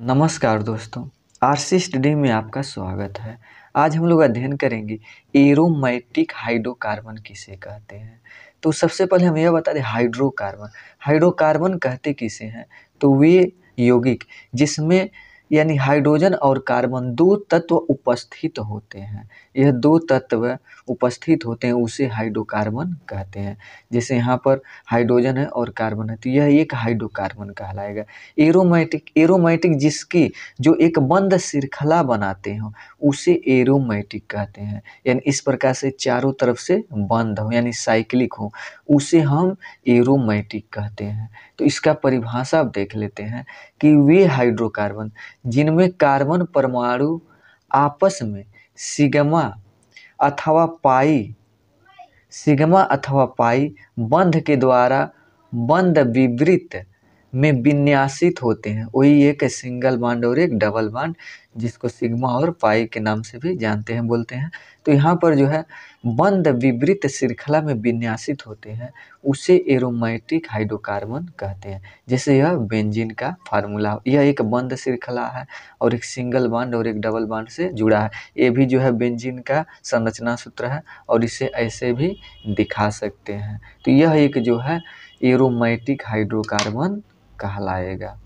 नमस्कार दोस्तों R C study में आपका स्वागत है आज हम लोग अध्ययन करेंगे एरोमेटिक हाइड्रोकार्बन किसे कहते हैं तो सबसे पहले हम यह बता दें हाइड्रोकार्बन हाइड्रोकार्बन कहते किसे हैं तो वे यौगिक जिसमें यानी हाइड्रोजन और कार्बन दो तत्व उपस्थित होते हैं यह दो तत्व उपस्थित होते हैं उसे हाइड्रोकार्बन कहते हैं जैसे यहाँ पर हाइड्रोजन है और कार्बन है तो यह एक हाइड्रोकार्बन कहलाएगा एरोमेटिक एरोमेटिक जिसकी जो एक बंद श्रृंखला बनाते हो उसे एरोमेटिक कहते हैं यानी इस प्रकार से चारों तरफ से बंद हो यानी साइक्लिक हो उसे हम एरोमेटिक कहते हैं तो इसका परिभाषा आप देख लेते हैं कि वे हाइड्रोकार्बन जिनमें कार्बन परमाणु आपस में सिग्मा अथवा पाई सिग्मा अथवा पाई बंध के द्वारा बंद विवृत में विन्यासित होते हैं वही एक सिंगल बांड और एक डबल बांड जिसको सिग्मा और पाई के नाम से भी जानते हैं बोलते हैं तो यहाँ पर जो है बंद विवृत श्रृंखला में विन्यासित होते हैं उसे एरोमेटिक हाइड्रोकार्बन कहते हैं जैसे यह बेंजीन का फार्मूला यह एक बंद श्रृंखला है और एक सिंगल बांड और एक डबल बांड से जुड़ा है ये भी जो है बेंजीन का संरचना सूत्र है और इसे ऐसे भी दिखा सकते हैं तो यह एक जो है एरोमेटिक हाइड्रोकार्बन कहलाएगा